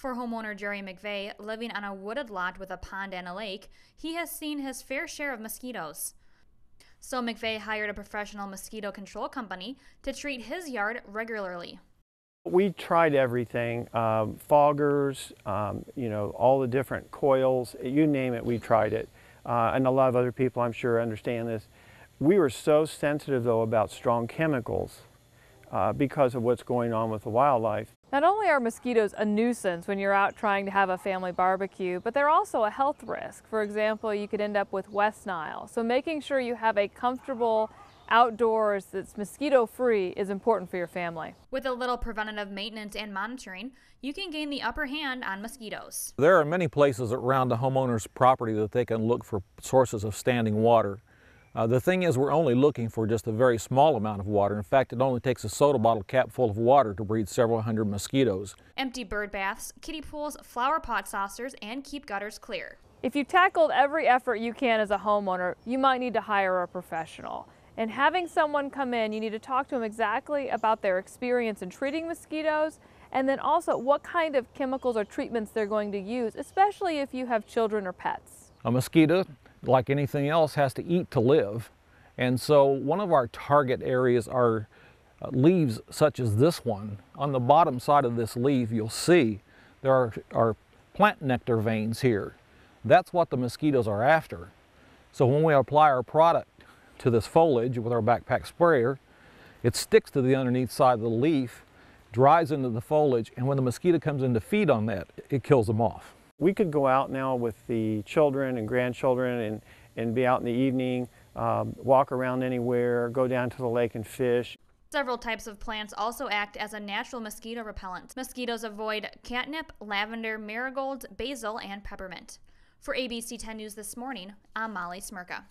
For homeowner Jerry McVeigh, living on a wooded lot with a pond and a lake, he has seen his fair share of mosquitoes. So McVeigh hired a professional mosquito control company to treat his yard regularly. We tried everything, um, foggers, um, you know, all the different coils, you name it, we tried it. Uh, and a lot of other people I'm sure understand this. We were so sensitive though about strong chemicals uh, because of what's going on with the wildlife. Not only are mosquitoes a nuisance when you're out trying to have a family barbecue, but they're also a health risk. For example, you could end up with West Nile. So making sure you have a comfortable outdoors that's mosquito free is important for your family. With a little preventative maintenance and monitoring, you can gain the upper hand on mosquitoes. There are many places around the homeowner's property that they can look for sources of standing water. Uh, the thing is we're only looking for just a very small amount of water. In fact, it only takes a soda bottle cap full of water to breed several hundred mosquitoes. Empty bird baths, kiddie pools, flower pot saucers, and keep gutters clear. If you tackled every effort you can as a homeowner, you might need to hire a professional. And having someone come in, you need to talk to them exactly about their experience in treating mosquitoes and then also what kind of chemicals or treatments they're going to use, especially if you have children or pets. A mosquito like anything else, has to eat to live. And so one of our target areas are uh, leaves such as this one. On the bottom side of this leaf, you'll see there are, are plant nectar veins here. That's what the mosquitoes are after. So when we apply our product to this foliage with our backpack sprayer, it sticks to the underneath side of the leaf, dries into the foliage, and when the mosquito comes in to feed on that, it kills them off. We could go out now with the children and grandchildren and, and be out in the evening, um, walk around anywhere, go down to the lake and fish. Several types of plants also act as a natural mosquito repellent. Mosquitoes avoid catnip, lavender, marigold, basil, and peppermint. For ABC 10 News this morning, I'm Molly Smirka.